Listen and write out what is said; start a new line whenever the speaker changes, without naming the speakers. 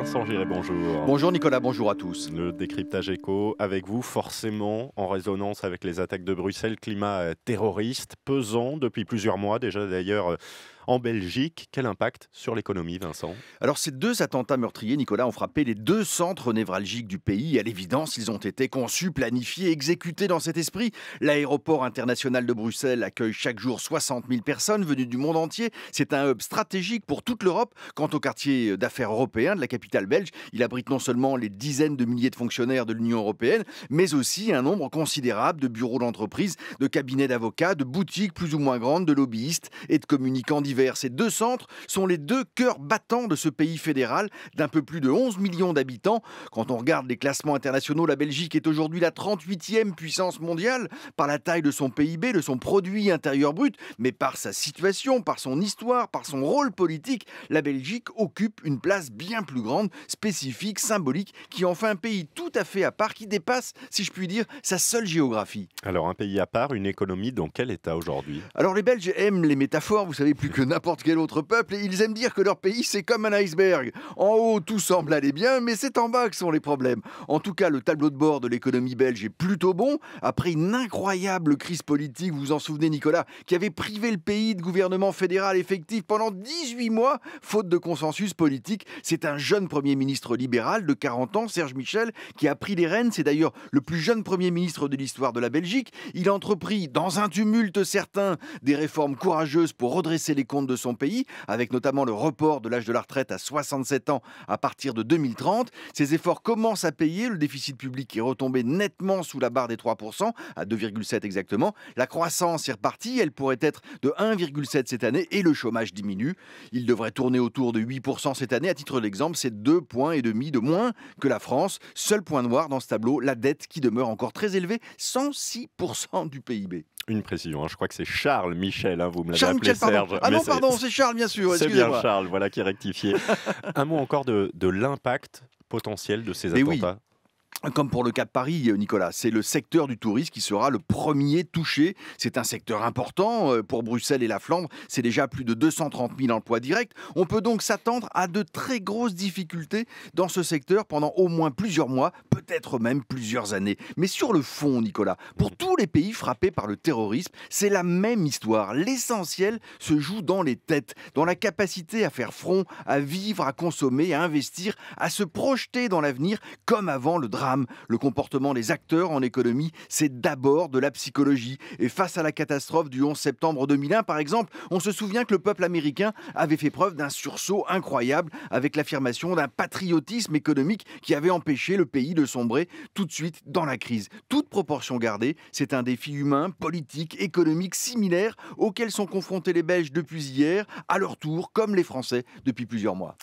Vincent Giray, bonjour. Bonjour Nicolas, bonjour à tous. Le décryptage éco avec vous, forcément en résonance avec les attaques de Bruxelles, climat euh, terroriste pesant depuis plusieurs mois déjà d'ailleurs en Belgique. Quel impact sur l'économie, Vincent Alors, ces deux attentats meurtriers, Nicolas, ont frappé les deux centres névralgiques du pays. À
l'évidence, ils ont été conçus, planifiés, exécutés dans cet esprit. L'aéroport international de Bruxelles accueille chaque jour 60 000 personnes venues du monde entier. C'est un hub stratégique pour toute l'Europe. Quant au quartier d'affaires européen de la capitale belge, il abrite non seulement les dizaines de milliers de fonctionnaires de l'Union européenne, mais aussi un nombre considérable de bureaux d'entreprise, de cabinets d'avocats, de boutiques plus ou moins grandes, de lobbyistes et de communicants ces deux centres sont les deux cœurs battants de ce pays fédéral d'un peu plus de 11 millions d'habitants. Quand on regarde les classements internationaux, la Belgique est aujourd'hui la 38e puissance mondiale par la taille de son PIB, de son produit intérieur brut, mais par sa situation, par son histoire, par son rôle politique, la Belgique occupe une place bien plus grande, spécifique, symbolique, qui en fait un pays tout à fait à part, qui dépasse, si je puis dire, sa seule géographie.
Alors un pays à part, une économie dans quel état
aujourd'hui Alors les Belges aiment les métaphores, vous savez, plus que n'importe quel autre peuple et ils aiment dire que leur pays c'est comme un iceberg. En haut tout semble aller bien mais c'est en bas que sont les problèmes. En tout cas le tableau de bord de l'économie belge est plutôt bon après une incroyable crise politique, vous vous en souvenez Nicolas, qui avait privé le pays de gouvernement fédéral effectif pendant 18 mois faute de consensus politique. C'est un jeune Premier ministre libéral de 40 ans, Serge Michel, qui a pris les rênes. C'est d'ailleurs le plus jeune Premier ministre de l'histoire de la Belgique. Il a entrepris dans un tumulte certain des réformes courageuses pour redresser les compte de son pays, avec notamment le report de l'âge de la retraite à 67 ans à partir de 2030. Ces efforts commencent à payer. Le déficit public est retombé nettement sous la barre des 3%, à 2,7 exactement. La croissance est repartie. Elle pourrait être de 1,7 cette année et le chômage diminue. Il devrait tourner autour de 8% cette année. À titre d'exemple, c'est 2 points et demi de moins que la France. Seul point noir dans ce
tableau, la dette qui demeure encore très élevée, 106% du PIB une précision. Hein, je crois que c'est Charles Michel, hein, vous me l'avez appelé Serge. Ah non, pardon, c'est Charles, bien sûr. C'est bien Charles, voilà qui est rectifié. Un mot encore de, de l'impact potentiel de ces attentats comme pour le cas de Paris, euh, Nicolas, c'est le secteur du tourisme qui sera le premier touché. C'est un secteur
important euh, pour Bruxelles et la Flandre. C'est déjà plus de 230 000 emplois directs. On peut donc s'attendre à de très grosses difficultés dans ce secteur pendant au moins plusieurs mois, peut-être même plusieurs années. Mais sur le fond, Nicolas, pour tous les pays frappés par le terrorisme, c'est la même histoire. L'essentiel se joue dans les têtes, dans la capacité à faire front, à vivre, à consommer, à investir, à se projeter dans l'avenir comme avant le drame le comportement des acteurs en économie, c'est d'abord de la psychologie. Et face à la catastrophe du 11 septembre 2001, par exemple, on se souvient que le peuple américain avait fait preuve d'un sursaut incroyable avec l'affirmation d'un patriotisme économique qui avait empêché le pays de sombrer tout de suite dans la crise. Toute proportion gardée, c'est un défi humain, politique, économique similaire auquel sont confrontés les Belges depuis hier, à leur tour, comme les Français depuis plusieurs mois.